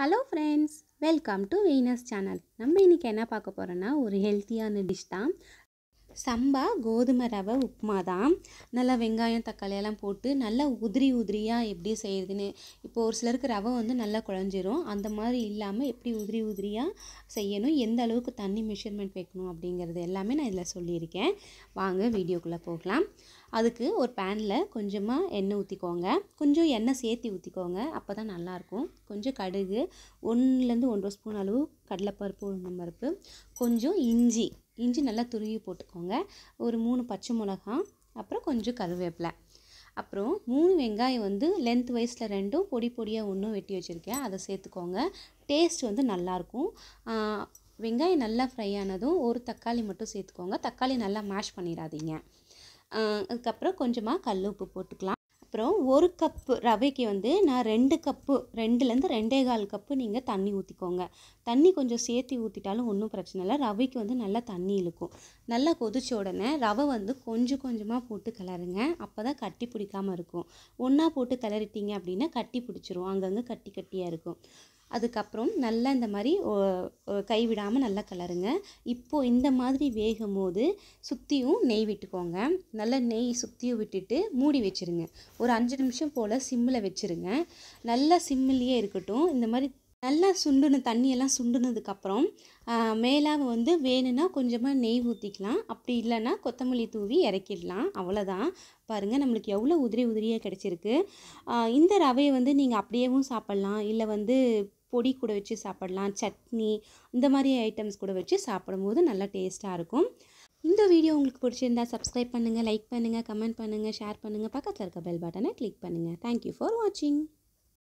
hello friends welcome to வெய்னஸ் channel நம்ம இன்றைக்கி என்ன பார்க்க போகிறோன்னா ஒரு ஹெல்த்தியான டிஷ் தான் சம்பா கோதுமை ரவை உப்புமா தான் நல்லா வெங்காயம் தக்காளியெல்லாம் போட்டு நல்லா உதிரி உதிரியாக எப்படி செய்கிறதுன்னு இப்போ ஒரு சிலருக்கு ரவை வந்து நல்லா குழஞ்சிரும் அந்த மாதிரி இல்லாமல் எப்படி உதிரி உதிரியாக செய்யணும் எந்த அளவுக்கு தண்ணி மெஷர்மெண்ட் வைக்கணும் அப்படிங்கிறது எல்லாமே நான் இதில் சொல்லியிருக்கேன் வாங்க வீடியோக்குள்ளே போகலாம் அதுக்கு ஒரு பேனில் கொஞ்சமாக எண்ணெய் ஊற்றிக்கோங்க கொஞ்சம் எண்ணெய் சேர்த்து ஊற்றிக்கோங்க அப்போ தான் நல்லாயிருக்கும் கொஞ்சம் கடுகு ஒன்றுலேருந்து ஒன்றரை ஸ்பூன் அளவு கடலைப்பருப்பு உளுந்தம் பருப்பு கொஞ்சம் இஞ்சி இஞ்சி நல்லா துருவி போட்டுக்கோங்க ஒரு மூணு பச்சை மிளகாய் அப்புறம் கொஞ்சம் கருவேப்பிலை அப்புறம் மூணு வெங்காயம் வந்து லென்த் வைஸில் ரெண்டும் பொடி பொடியாக ஒன்றும் வெட்டி வச்சுருக்கேன் அதை சேர்த்துக்கோங்க டேஸ்ட் வந்து நல்லாயிருக்கும் வெங்காயம் நல்லா ஃப்ரை ஆனதும் ஒரு தக்காளி மட்டும் சேர்த்துக்கோங்க தக்காளி நல்லா மேஷ் பண்ணிடாதீங்க அதுக்கப்புறம் கொஞ்சமாக கல் உப்பு போட்டுக்கலாம் அப்புறம் ஒரு கப்பு ரவைக்கு வந்து நான் ரெண்டு கப்பு ரெண்டுலேருந்து ரெண்டே கால் கப்பு நீங்கள் தண்ணி ஊற்றிக்கோங்க தண்ணி கொஞ்சம் சேர்த்து ஊற்றிட்டாலும் ஒன்றும் பிரச்சனை இல்லை ரவைக்கு வந்து நல்லா தண்ணி இழுக்கும் நல்லா கொதிச்ச உடனே ரவை வந்து கொஞ்சம் கொஞ்சமாக போட்டு கிளறுங்க அப்போ தான் கட்டி பிடிக்காமல் இருக்கும் ஒன்றா போட்டு கிளறிட்டீங்க அப்படின்னா கட்டி பிடிச்சிரும் அங்கங்கே கட்டி கட்டியாக இருக்கும் அதுக்கப்புறம் நல்லா இந்த மாதிரி கைவிடாமல் நல்லா கலருங்க இப்போது இந்த மாதிரி வேகும் போது சுற்றியும் நெய் விட்டுக்கோங்க நல்லா நெய் சுற்றியும் விட்டுட்டு மூடி வச்சுருங்க ஒரு அஞ்சு நிமிஷம் போல் சிம்மில் வச்சுருங்க நல்லா சிம்மிலேயே இருக்கட்டும் இந்த மாதிரி நல்லா சுண்டுன தண்ணியெல்லாம் சுண்டுனதுக்கப்புறம் மேலாக வந்து வேணும்னா கொஞ்சமாக நெய் ஊற்றிக்கலாம் அப்படி இல்லைன்னா கொத்தமல்லி தூவி இறக்கிடலாம் அவ்வளோதான் பாருங்கள் நம்மளுக்கு எவ்வளோ உதிரி உதிரியாக கிடச்சிருக்கு இந்த ரவையை வந்து நீங்கள் அப்படியேவும் சாப்பிட்லாம் இல்லை வந்து பொடி கூட வச்சு சாப்பிடலாம் சட்னி இந்த மாதிரி ஐட்டம்ஸ் கூட வச்சு சாப்பிடும்போது நல்லா டேஸ்ட்டாக இருக்கும் இந்த வீடியோ உங்களுக்கு பிடிச்சிருந்தா சப்ஸ்கிரைப் பண்ணுங்கள் லைக் பண்ணுங்கள் கமெண்ட் பண்ணுங்கள் ஷேர் பண்ணுங்கள் பக்கத்தில் இருக்க பெல் பட்டனை கிளிக் பண்ணுங்கள் தேங்க்யூ ஃபார் வாட்சிங்